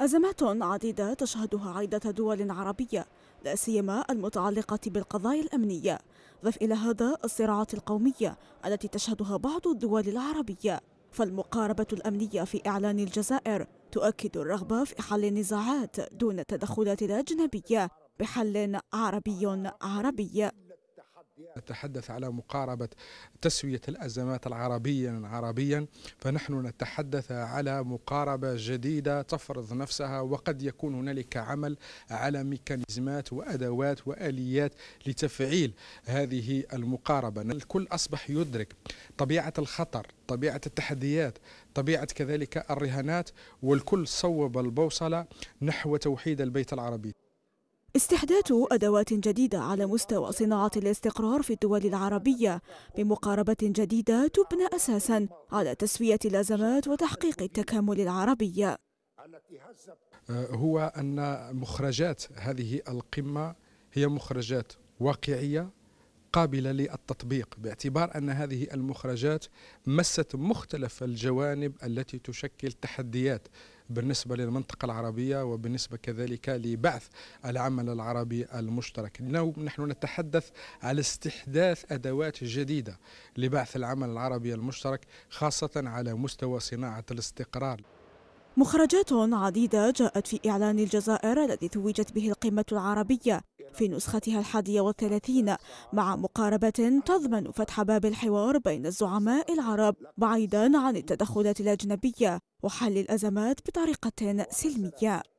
أزمات عديدة تشهدها عدة دول عربية لا سيما المتعلقة بالقضايا الأمنية ضف إلى هذا الصراعات القومية التي تشهدها بعض الدول العربية فالمقاربة الأمنية في إعلان الجزائر تؤكد الرغبة في حل النزاعات دون التدخلات الأجنبية بحل عربي عربي نتحدث على مقاربة تسوية الأزمات العربية عربيا فنحن نتحدث على مقاربة جديدة تفرض نفسها وقد يكون هنالك عمل على ميكانيزمات وأدوات وآليات لتفعيل هذه المقاربة الكل أصبح يدرك طبيعة الخطر طبيعة التحديات طبيعة كذلك الرهانات والكل صوب البوصلة نحو توحيد البيت العربي استحداث أدوات جديدة على مستوى صناعة الاستقرار في الدول العربية بمقاربة جديدة تبنى أساساً على تسوية الأزمات وتحقيق التكامل العربي هو أن مخرجات هذه القمة هي مخرجات واقعية قابلة للتطبيق باعتبار أن هذه المخرجات مست مختلف الجوانب التي تشكل تحديات بالنسبة للمنطقة العربية وبالنسبة كذلك لبعث العمل العربي المشترك نحن نتحدث على استحداث أدوات جديدة لبعث العمل العربي المشترك خاصة على مستوى صناعة الاستقرار مخرجات عديدة جاءت في إعلان الجزائر الذي توجت به القمة العربية في نسختها الحادية والثلاثين مع مقاربة تضمن فتح باب الحوار بين الزعماء العرب بعيدا عن التدخلات الأجنبية وحل الأزمات بطريقة سلمية